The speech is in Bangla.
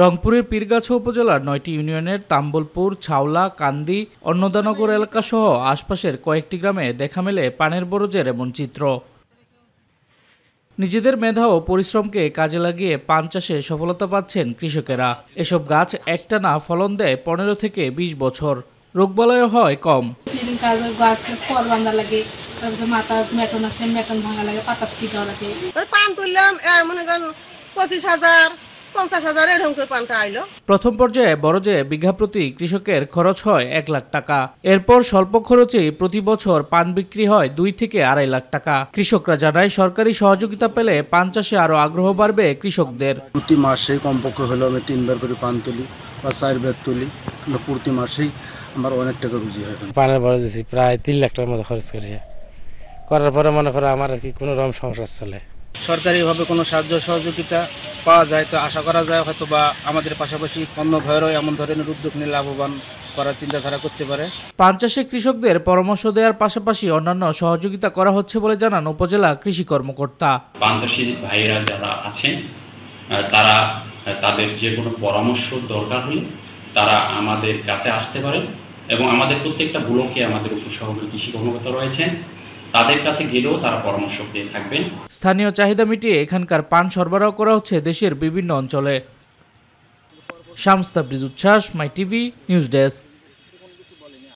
রংপুরের পীরগাছা উপজেলার নয়টি ইউনিয়নের তাম্বলপুর ছাওলা কান্দি অন্নদানগর এলাকাসহ আশপাশের কয়েকটি গ্রামে দেখা মেলে পানের বরজের এমন চিত্র নিজেদের মেধা ও পরিশ্রমকে কাজে লাগিয়ে পান চাষে সফলতা পাচ্ছেন কৃষকেরা এসব গাছ একটানা ফলন দেয় পনেরো থেকে ২০ বছর রোগবালয় হয় কম গাছ লাগে তারপরে মাথা ভাঙা লাগে পাতা লাগে পান তুললাম পঁচিশ হাজার প্রথম পর্যায়ে বড় যে বিঘা প্রতি কৃষকের খরচ হয় এক লাখ টাকা এরপর স্বল্প খরচে প্রতি বছর পান বিক্রি হয় দুই থেকে আড়াই লাখ টাকা কৃষকরা জানায় সরকারি সহযোগিতা পেলে পান চাষে আরো আগ্রহ বাড়বে কৃষকদের প্রতি মাসে কমপক্ষে হলো আমি তিনবার করে পান তুলি বা চার চারবার তুলি প্রতি মাসেই আমার অনেক টাকা রুজি হয় পানের বড় দিয়েছি প্রায় তিন লাখ টাকার মতো খরচ করি করার পরে মনে করো আমার আর কি কোনো রকম সমস্যা চলে সরকারিভাবে কোনো সাহায্য সহযোগিতা পাওয়া যায় তো আশা করা যায় হয়তো বা আমাদের পাশাপাশি অন্য ভয়েরও এমন ধরনের উদ্যোগ নিয়ে লাভবান করার চিন্তাধারা করতে পারে পান চাষে কৃষকদের পরামর্শ দেওয়ার পাশাপাশি অন্যান্য সহযোগিতা করা হচ্ছে বলে জানান উপজেলা কৃষি কর্মকর্তা পান ভাইয়েরা যারা আছেন তারা তাদের যে কোনো পরামর্শ দরকার হলে তারা আমাদের কাছে আসতে পারেন এবং আমাদের প্রত্যেকটা ব্লকে আমাদের উপসহকারী কৃষি কর্মকর্তা রয়েছেন তাদের কাছে গেলেও তারা পরামর্শ পেয়ে থাকবেন স্থানীয় চাহিদা মিটিয়ে এখানকার পান সরবরাহ করা হচ্ছে দেশের বিভিন্ন অঞ্চলে শামস্তা ব্রিজ উচ্ছ্বাস মাই টিভি নিউজ ডেস্ক